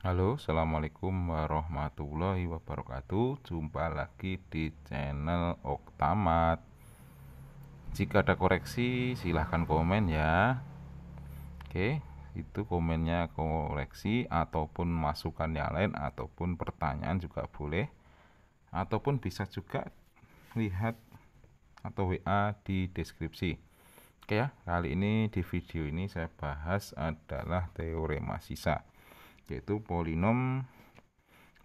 Halo, assalamualaikum warahmatullahi wabarakatuh. Jumpa lagi di channel Oktamat. Jika ada koreksi, silahkan komen ya. Oke, itu komennya koreksi ataupun masukan yang lain ataupun pertanyaan juga boleh. Ataupun bisa juga lihat atau WA di deskripsi. Oke ya, kali ini di video ini saya bahas adalah teorema sisa yaitu polinom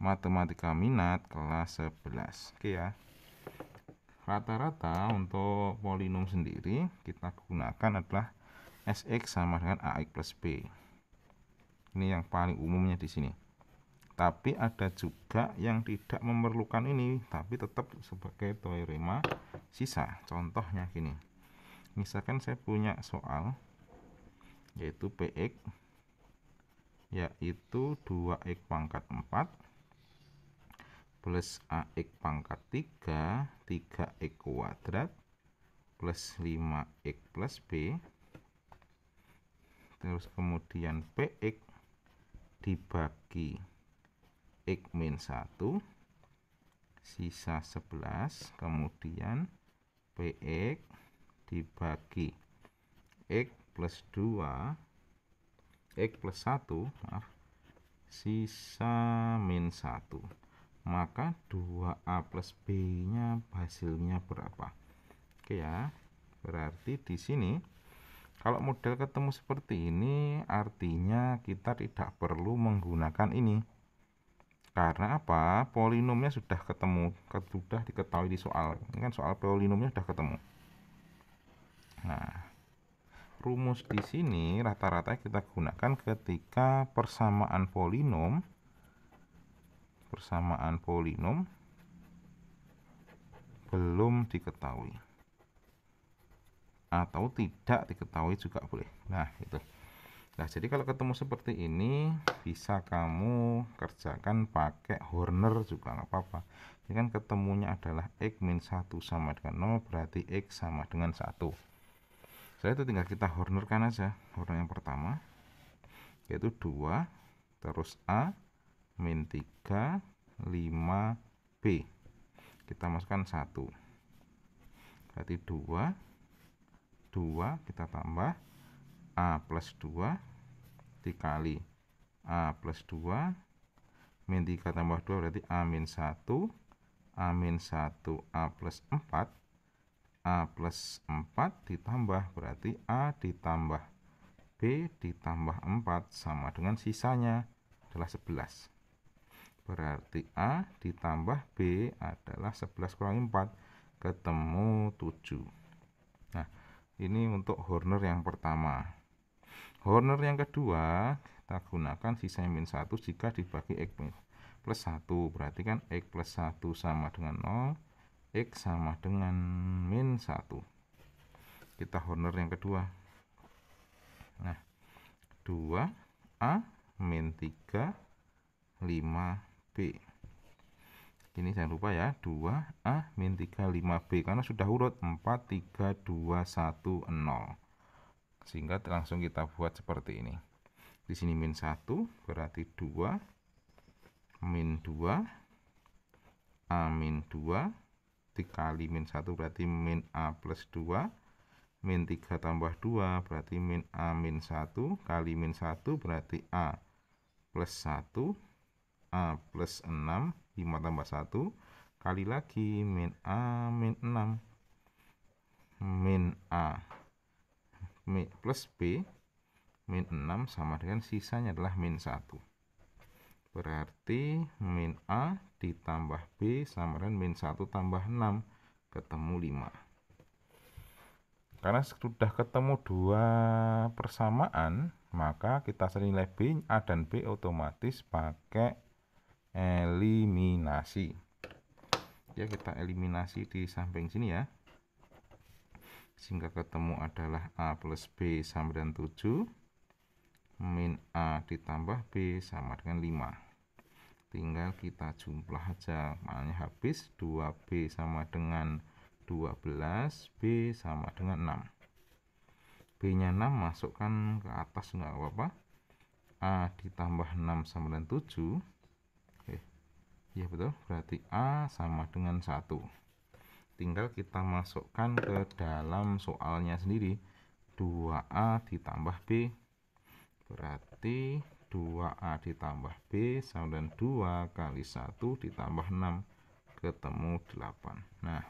matematika minat kelas 11 oke ya rata-rata untuk polinom sendiri kita gunakan adalah SX sama dengan AX plus B ini yang paling umumnya di sini tapi ada juga yang tidak memerlukan ini tapi tetap sebagai teorema sisa contohnya gini misalkan saya punya soal yaitu PX yaitu 2x pangkat 4 plus ax pangkat 3 3x kuadrat plus 5x plus b terus kemudian px dibagi x min 1 sisa 11 kemudian px dibagi x plus 2 X plus 1 maaf, sisa min 1 maka 2A plus B nya hasilnya berapa Oke ya berarti di sini kalau model ketemu seperti ini artinya kita tidak perlu menggunakan ini karena apa polinomnya sudah ketemu sudah diketahui di soal ini kan soal polinomnya sudah ketemu nah rumus di sini rata-rata kita gunakan ketika persamaan polinom persamaan polinom belum diketahui atau tidak diketahui juga boleh nah itu nah jadi kalau ketemu seperti ini bisa kamu kerjakan pakai Horner juga nggak apa-apa ini kan ketemunya adalah X min satu sama dengan 0 berarti X sama dengan satu setelah itu tinggal kita hornerkan aja horner yang pertama yaitu 2 terus A min 3 5 B kita masukkan 1 berarti 2 2 kita tambah A plus 2 dikali A plus 2 min 3 tambah 2 berarti A min 1 A min 1 A plus 4 A plus 4 ditambah berarti A ditambah B ditambah 4 sama dengan sisanya adalah 11. Berarti A ditambah B adalah 11 kurang 4 ketemu 7. Nah, ini untuk Horner yang pertama. Horner yang kedua kita gunakan sisanya min 1 jika dibagi X plus 1. Berarti kan X plus 1 sama dengan 0 X sama dengan min 1 kita honor yang kedua nah 2A min 3 5B ini jangan lupa ya 2A min 3 5B karena sudah urut 4 3 2 1 0 sehingga langsung kita buat seperti ini di sini min 1 berarti 2 min 2 A min 2 dikali min 1 berarti min A plus 2 min 3 tambah 2 berarti min A min 1 kali min 1 berarti A plus 1 A plus 6 5 tambah 1 kali lagi min A min 6 min A min plus B min 6 sama dengan sisanya adalah min 1 Berarti min A ditambah B sama dengan min 1 tambah 6 ketemu 5. Karena sudah ketemu dua persamaan, maka kita nilai B, A dan B otomatis pakai eliminasi. Ya, kita eliminasi di samping sini ya. Sehingga ketemu adalah A plus B sama dengan 7. Min A ditambah B sama dengan 5 tinggal kita jumlah aja makanya habis 2B sama dengan 12 B sama dengan 6 B nya 6 masukkan ke atas enggak apa-apa A ditambah 6 sama dengan 7 eh, ya betul berarti A sama dengan 1 tinggal kita masukkan ke dalam soalnya sendiri 2A ditambah B berarti 2A ditambah B sama dengan 2 kali 1 ditambah 6 ketemu 8 nah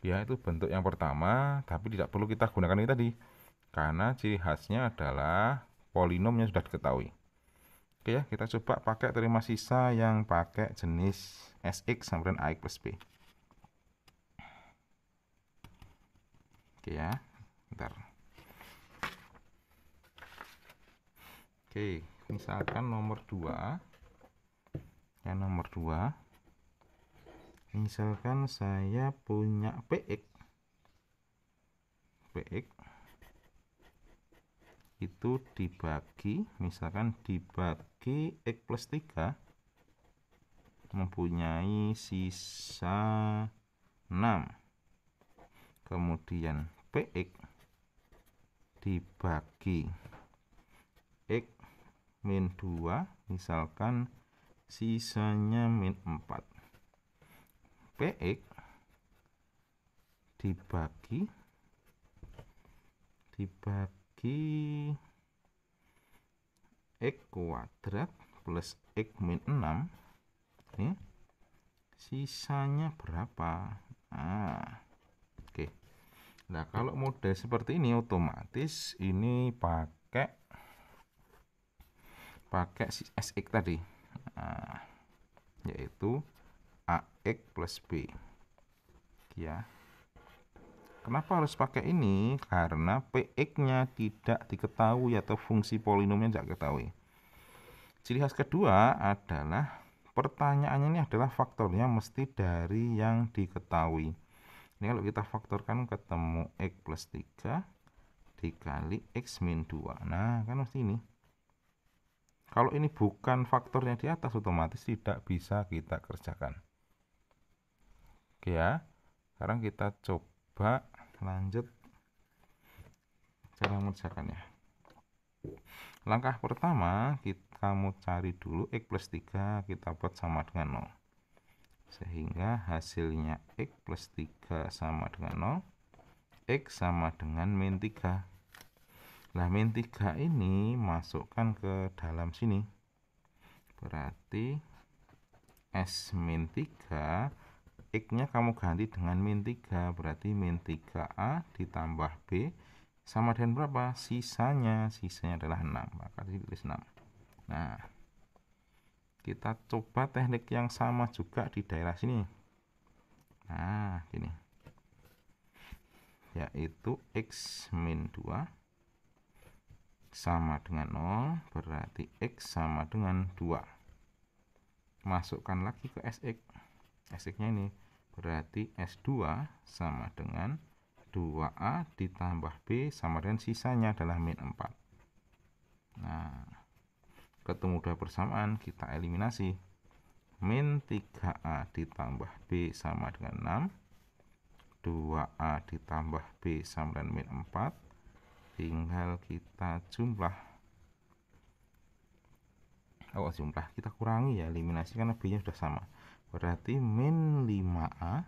ya itu bentuk yang pertama tapi tidak perlu kita gunakan ini tadi karena ciri khasnya adalah polinomnya sudah diketahui oke ya kita coba pakai terima sisa yang pakai jenis SX sama dengan AX plus B oke ya ntar. Oke, misalkan nomor 2 ya nomor 2 misalkan saya punya PX PX itu dibagi misalkan dibagi X plus 3 mempunyai sisa 6 kemudian PX dibagi X min 2 misalkan sisanya min 4 PX dibagi dibagi X kuadrat plus X min 6 ini ya, sisanya berapa nah, oke okay. nah kalau model seperti ini otomatis ini pakai pakai si SX tadi nah, yaitu AX plus B ya kenapa harus pakai ini karena PX nya tidak diketahui atau fungsi polinomnya tidak ketahui ciri khas kedua adalah pertanyaannya ini adalah faktornya mesti dari yang diketahui ini kalau kita faktorkan ketemu X plus 3 dikali X min 2 nah kan mesti ini kalau ini bukan faktornya di atas, otomatis tidak bisa kita kerjakan. Oke ya, sekarang kita coba lanjut cara mengerjakannya. Langkah pertama, kita mau cari dulu X plus 3, kita buat sama dengan 0 sehingga hasilnya X plus 3 sama dengan 0 X sama dengan min 3 Nah, min 3 ini masukkan ke dalam sini. Berarti S min 3, X-nya kamu ganti dengan min 3. Berarti min 3A ditambah B sama dengan berapa? Sisanya, sisanya adalah 6. Maka tulis 6. Nah, kita coba teknik yang sama juga di daerah sini. Nah, gini. Yaitu X min 2 sama dengan 0 berarti X sama dengan 2 masukkan lagi ke SX SX nya ini berarti S2 sama dengan 2A ditambah B sama dengan sisanya adalah min 4 nah ketemu dua persamaan kita eliminasi min 3A ditambah B sama dengan 6 2A ditambah B sama dengan min 4 tinggal kita jumlah oh jumlah kita kurangi ya eliminasi karena B nya sudah sama berarti min 5A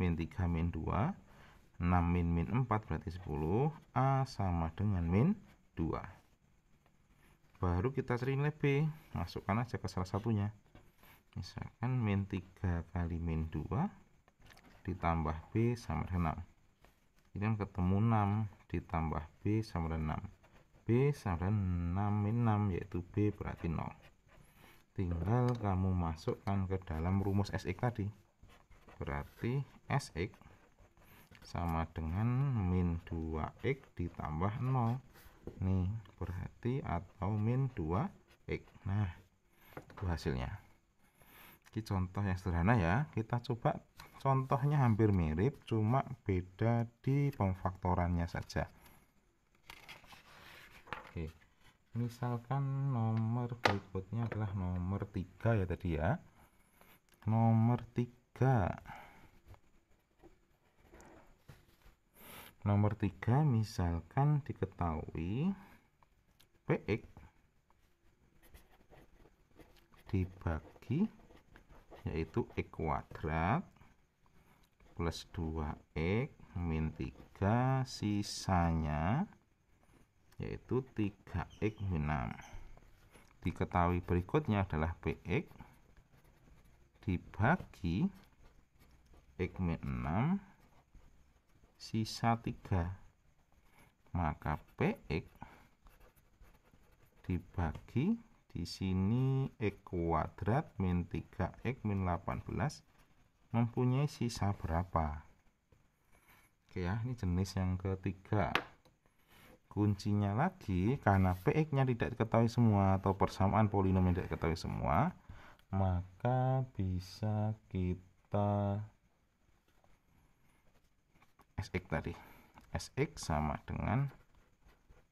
min 3 min 2 6 min min 4 berarti 10 A sama dengan min 2 baru kita cari nilai B masukkan aja ke salah satunya misalkan min 3 kali min 2 ditambah B sama dengan 6 kemudian ketemu 6 ditambah B sama dengan 6 B sama dengan 6 min 6 yaitu B berarti 0 tinggal kamu masukkan ke dalam rumus SX tadi berarti SX sama dengan min 2X ditambah 0 nih berarti atau min 2X nah itu hasilnya ini contoh yang sederhana ya kita coba contohnya hampir mirip cuma beda di pemfaktorannya saja oke misalkan nomor berikutnya adalah nomor 3 ya tadi ya nomor 3 nomor 3 misalkan diketahui PX dibagi yaitu x kuadrat plus 2x min 3 sisanya yaitu 3x min 6 diketahui berikutnya adalah px dibagi x min 6 sisa 3 maka px dibagi di sini X e kuadrat min 3X min 18 mempunyai sisa berapa oke ya ini jenis yang ketiga kuncinya lagi karena PX nya tidak diketahui semua atau persamaan polinom tidak diketahui semua maka bisa kita SX tadi SX sama dengan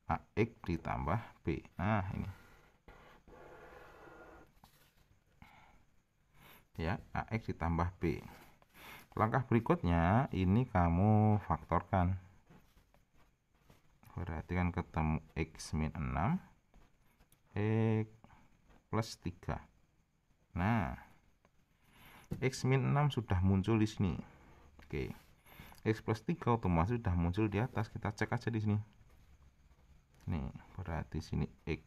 AX ditambah nah ini ya AX ditambah B langkah berikutnya ini kamu faktorkan berarti kan ketemu X min 6 X plus 3 nah X min 6 sudah muncul di sini oke X plus 3 otomatis sudah muncul di atas kita cek aja di sini nih berarti sini X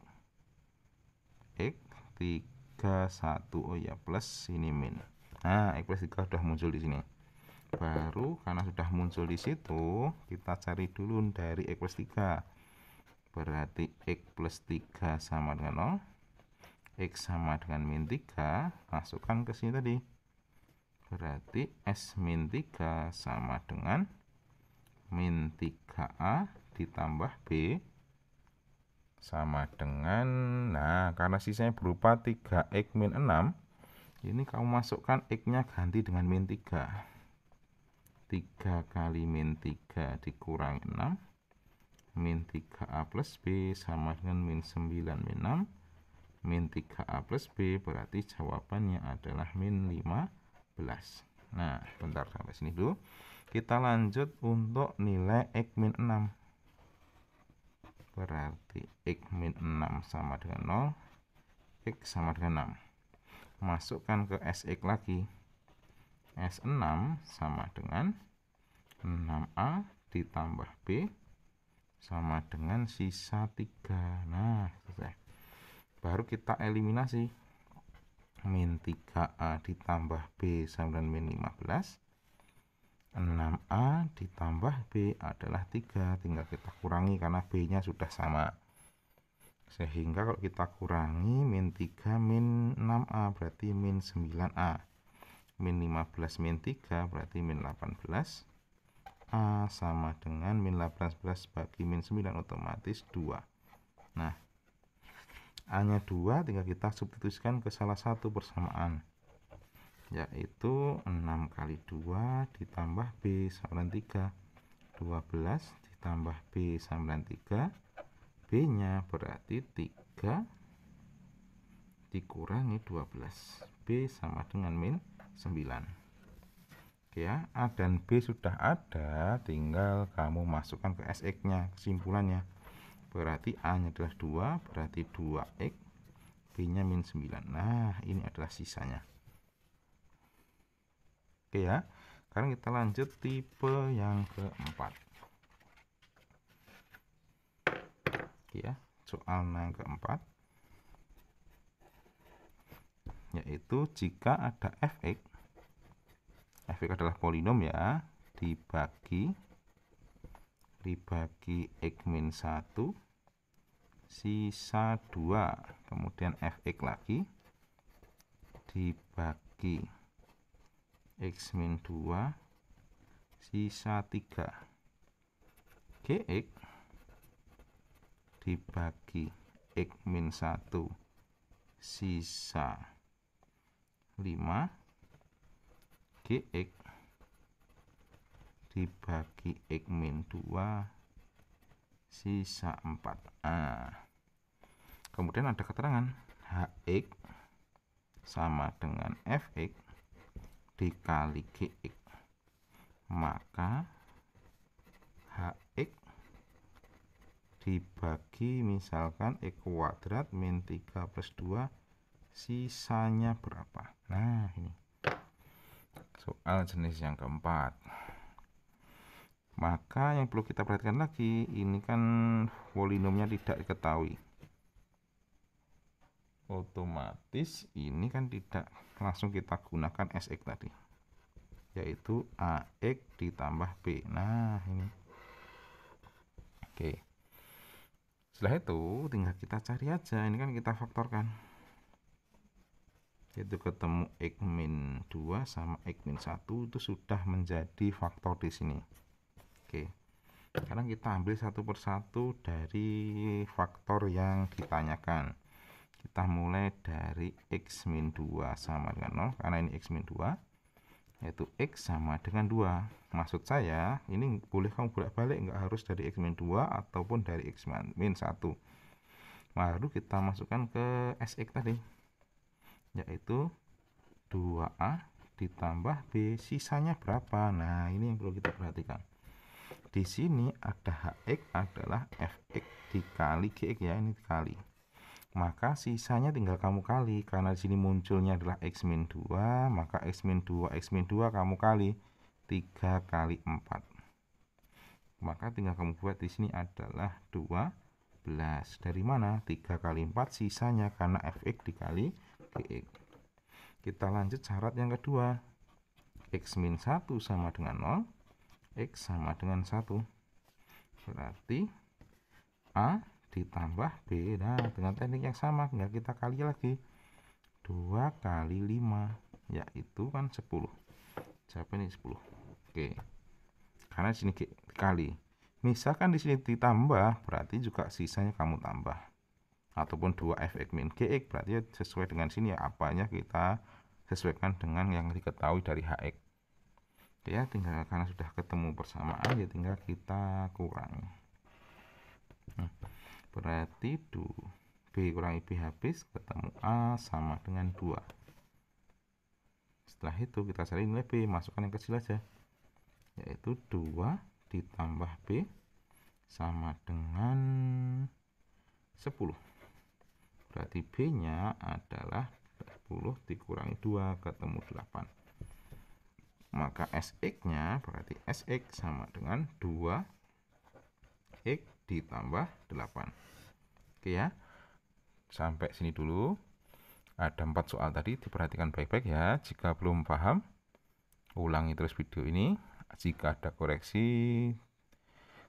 X 3 3, 1 oh ya plus ini min nah X eh, plus 3 sudah muncul di sini baru karena sudah muncul di situ kita cari dulu dari X plus 3 berarti X plus 3 sama dengan 0 X sama dengan min 3 masukkan ke sini tadi berarti S min 3 sama dengan min 3A ditambah B sama dengan Nah, karena sisanya berupa 3 x min 6, ini kamu masukkan x-nya ganti dengan min 3. 3 kali min 3 dikurang 6. Min 3A plus B sama dengan min 9 min 6. Min 3A plus B berarti jawabannya adalah min 15. Nah, bentar sampai sini dulu. Kita lanjut untuk nilai X min 6 berarti X min 6 sama dengan 0 X sama dengan 6 masukkan ke SX lagi S6 sama dengan 6A ditambah B sama dengan sisa 3 nah selesai baru kita eliminasi min 3A ditambah B sama dengan min 15 6A ditambah B adalah 3 tinggal kita kurangi karena B nya sudah sama sehingga kalau kita kurangi min 3 min 6A berarti min 9A min 15 min 3 berarti min 18 A sama dengan min 18 bagi min 9 otomatis 2 nah A nya 2 tinggal kita substitusikan ke salah satu persamaan yaitu 6 kali 2 ditambah B sama dengan 3 12 ditambah B sama dengan 3 B nya berarti 3 dikurangi 12 B sama dengan min 9 Oke ya A dan B sudah ada tinggal kamu masukkan ke SX nya kesimpulannya berarti A nya adalah 2 berarti 2X B nya min 9 nah ini adalah sisanya Oke ya. Sekarang kita lanjut tipe yang keempat. Oke ya, soal yang keempat yaitu jika ada fx fx adalah polinom ya dibagi dibagi x min 1 sisa 2 kemudian fx lagi dibagi X min 2 sisa 3 GX dibagi X min 1 sisa 5 GX dibagi X min 2 sisa 4 A kemudian ada keterangan HX sama dengan FX dikali GX maka HX dibagi misalkan X kuadrat min 3 plus 2 sisanya berapa nah ini soal jenis yang keempat maka yang perlu kita perhatikan lagi ini kan polinomnya tidak diketahui otomatis ini kan tidak langsung kita gunakan SX tadi yaitu AX ditambah B nah ini oke setelah itu tinggal kita cari aja ini kan kita faktorkan yaitu ketemu X min 2 sama X min 1 itu sudah menjadi faktor di sini oke sekarang kita ambil satu persatu dari faktor yang ditanyakan kita mulai dari x min 2 sama dengan 0 karena ini x min 2 yaitu x sama dengan 2 maksud saya ini boleh kamu bolak-balik nggak harus dari x min 2 ataupun dari x min 1 baru kita masukkan ke sx tadi yaitu 2a ditambah b sisanya berapa nah ini yang perlu kita perhatikan di sini ada hx adalah fx dikali gx ya ini dikali maka sisanya tinggal kamu kali karena di sini munculnya adalah x min 2 maka x min 2 x min 2 kamu kali 3 kali 4 maka tinggal kamu buat di sini adalah 12 dari mana 3 kali 4 sisanya karena fx dikali gx kita lanjut syarat yang kedua x min 1 sama dengan 0 x sama dengan 1 berarti a ditambah B nah dengan teknik yang sama tinggal kita kali lagi 2 kali 5 yaitu kan 10 ini 10 oke karena sini kali misalkan di sini ditambah berarti juga sisanya kamu tambah ataupun 2fx min gx berarti ya sesuai dengan sini ya apanya kita sesuaikan dengan yang diketahui dari hx oke, ya tinggal karena sudah ketemu persamaan ya tinggal kita kurang hmm berarti 2 B kurangi B habis ketemu A sama dengan 2 setelah itu kita cari nilai B masukkan yang kecil aja yaitu 2 ditambah B sama dengan 10 berarti B nya adalah 10 dikurangi 2 ketemu 8 maka SX nya berarti SX sama dengan 2 X ditambah 8 oke ya sampai sini dulu ada empat soal tadi diperhatikan baik-baik ya jika belum paham ulangi terus video ini jika ada koreksi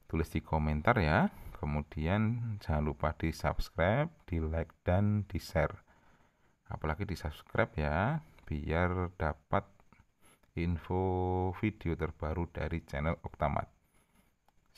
tulis di komentar ya kemudian jangan lupa di subscribe di like dan di share apalagi di subscribe ya biar dapat info video terbaru dari channel Oktamat